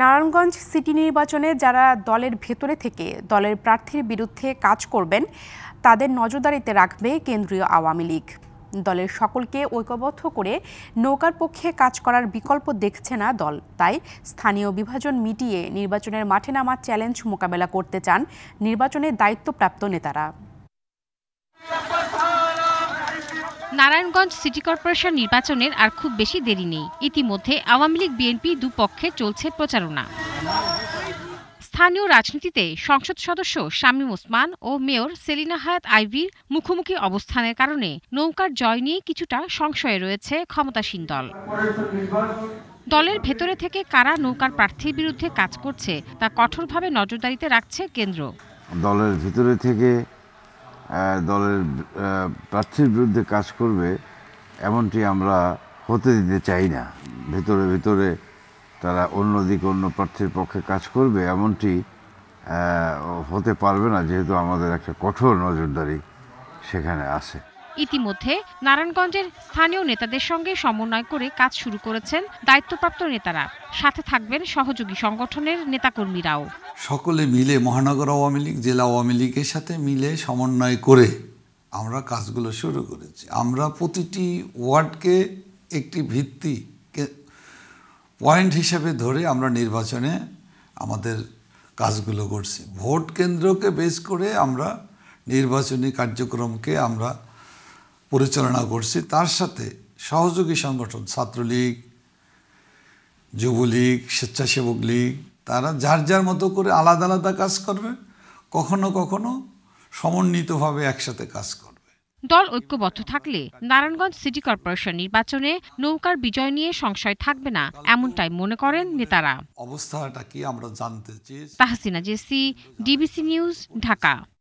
Narayanganj city নির্বাচনে যারা দলের ভেতরে থেকে দলের প্রার্থীর বিরুদ্ধে কাজ করবেন তাদের নজরদারিতে রাখবে কেন্দ্রীয় আওয়ামী লীগ দলের সকলকে ঐক্যবদ্ধ করে নৌকার পক্ষে কাজ করার বিকল্প দেখছে না দল তাই স্থানীয় বিভাজন মিটিয়ে নির্বাচনের মাঠে নামার চ্যালেঞ্জ মোকাবেলা করতে চান নির্বাচনে দায়িত্বপ্রাপ্ত নেতারা নারায়ণগঞ্জ সিটি কর্পোরেশন নির্বাচনের আর খুব বেশি দেরি নেই ইতিমধ্যে আওয়ামী লীগ বিএনপি দুপক্ষে চলছে প্রচারণা স্থানীয় রাজনীতিতে সংসদ সদস্য শামীম ওসমান ও মেয়র সেলিনা হায়াত আইভির মুখোমুখি অবস্থানের কারণে নৌকার জয় নিয়ে কিছুটা সংশয়ে রয়েছে ক্ষমতাসীন দল দলের ভেতরে থেকে কারা নৌকার প্রার্থীর বিরুদ্ধে কাজ করছে তা কঠোরভাবে নজরদারিতে রাখছে কেন্দ্র দলের ভিতরে থেকে দলের প্রার্থীর বিরুদ্ধে কাজ করবে এমনটি আমরা হতে দিতে চাই না ভেতরে ভেতরে তারা অন্যদিকে অন্য প্রার্থীর পক্ষে কাজ করবে এমনটি হতে পারবে না যেহেতু আমাদের একটা কঠোর নজরদারি সেখানে আছে ইতিমধ্যে নারায়ণগঞ্জের স্থানীয় নেতাদের সঙ্গে সমন্বয় করে কাজ শুরু করেছেন দায়িত্বপ্রাপ্ত নেতারা সাথে থাকবেন সহযোগী সংগঠনের নেতাকর্মীরাও সকলে মিলে মহানগর আওয়ামী লীগ জেলা আওয়ামী লীগের সাথে মিলে সমন্বয় করে আমরা কাজগুলো শুরু করেছি আমরা প্রতিটি ওয়ার্ডকে একটি ভিত্তি পয়েন্ট হিসেবে ধরে আমরা নির্বাচনে আমাদের কাজগুলো করছি ভোট কেন্দ্রকে বেস করে আমরা নির্বাচনী কার্যক্রমকে আমরা পরিচালনা করছি তার সাথে সহযোগী সংগঠন ছাত্রলীগ যুবলীগ স্বেচ্ছাসেবক লীগ তারা যার যার মতো করে আলাদা আলাদা কাজ করবে কখনো কখনো সমন্বিতভাবে একসাথে কাজ করবে দল ঐক্যবদ্ধ থাকলে নারায়ণগঞ্জ সিটি কর্পোরেশন নির্বাচনে নৌকার বিজয় নিয়ে সংশয় থাকবে না এমনটাই মনে করেন নেতারা অবস্থাটা কি আমরা জানতে চেয়েছি তাহসিনা জেসি ডিবিসি নিউজ ঢাকা